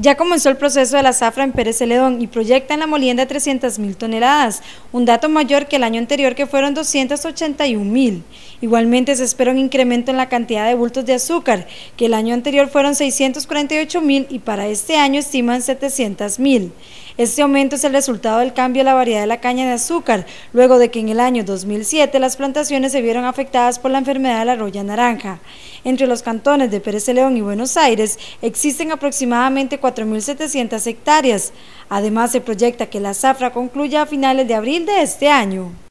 Ya comenzó el proceso de la zafra en Pérez Celedón y proyecta en la molienda 300 mil toneladas, un dato mayor que el año anterior que fueron 281.000. mil. Igualmente se espera un incremento en la cantidad de bultos de azúcar, que el año anterior fueron 648 mil y para este año estiman 700 mil. Este aumento es el resultado del cambio en la variedad de la caña de azúcar, luego de que en el año 2007 las plantaciones se vieron afectadas por la enfermedad de la roya naranja. Entre los cantones de Pérez de León y Buenos Aires existen aproximadamente 4.700 hectáreas. Además, se proyecta que la zafra concluya a finales de abril de este año.